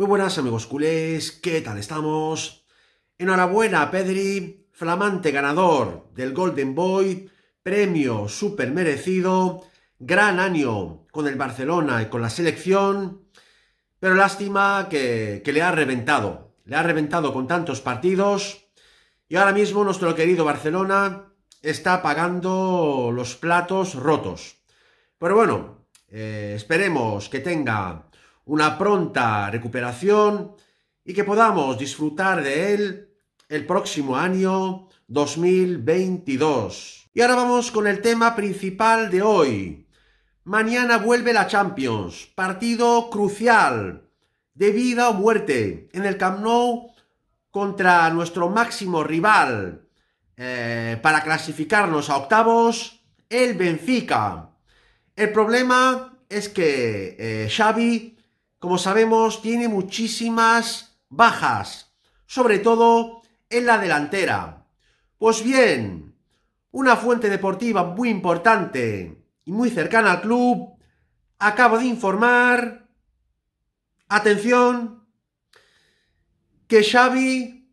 Muy buenas amigos culés, ¿qué tal estamos? Enhorabuena a Pedri, flamante ganador del Golden Boy, premio súper merecido, gran año con el Barcelona y con la selección, pero lástima que, le ha reventado, le ha reventado con tantos partidos y ahora mismo nuestro querido Barcelona está pagando los platos rotos. Pero bueno, eh, esperemos que tenga una pronta recuperación y que podamos disfrutar de él el próximo año 2022. Y ahora vamos con el tema principal de hoy. Mañana vuelve la Champions, partido crucial de vida o muerte en el Camp Nou contra nuestro máximo rival eh, para clasificarnos a octavos, el Benfica. El problema es que eh, Xavi como sabemos, tiene muchísimas bajas, sobre todo en la delantera. Pues bien, una fuente deportiva muy importante y muy cercana al club acabo de informar, atención, que Xavi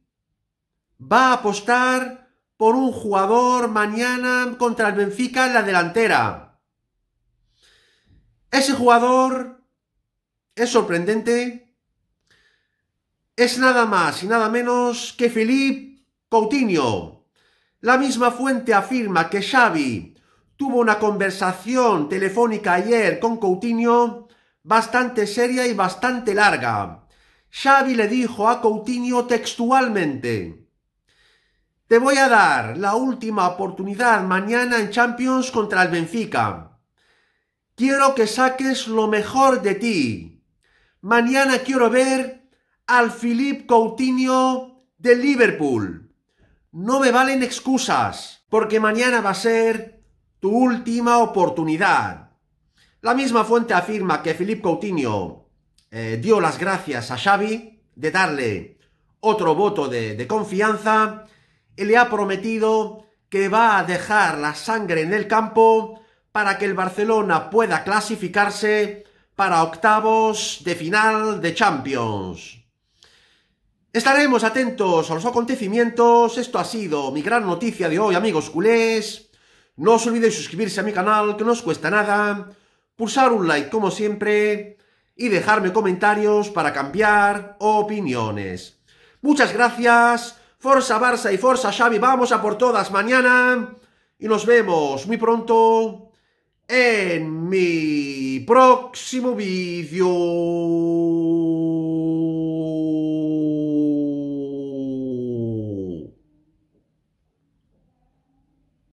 va a apostar por un jugador mañana contra el Benfica en la delantera. Ese jugador es sorprendente, es nada más y nada menos que Felipe Coutinho. La misma fuente afirma que Xavi tuvo una conversación telefónica ayer con Coutinho bastante seria y bastante larga. Xavi le dijo a Coutinho textualmente, te voy a dar la última oportunidad mañana en Champions contra el Benfica. Quiero que saques lo mejor de ti. Mañana quiero ver al Philippe Coutinho de Liverpool. No me valen excusas, porque mañana va a ser tu última oportunidad. La misma fuente afirma que Philippe Coutinho eh, dio las gracias a Xavi de darle otro voto de, de confianza y le ha prometido que va a dejar la sangre en el campo para que el Barcelona pueda clasificarse para octavos de final de Champions. Estaremos atentos a los acontecimientos. Esto ha sido mi gran noticia de hoy, amigos culés. No os olvidéis suscribirse a mi canal, que no os cuesta nada. Pulsar un like, como siempre. Y dejarme comentarios para cambiar opiniones. Muchas gracias. Forza Barça y Forza Xavi. Vamos a por todas mañana. Y nos vemos muy pronto en mi próximo vídeo.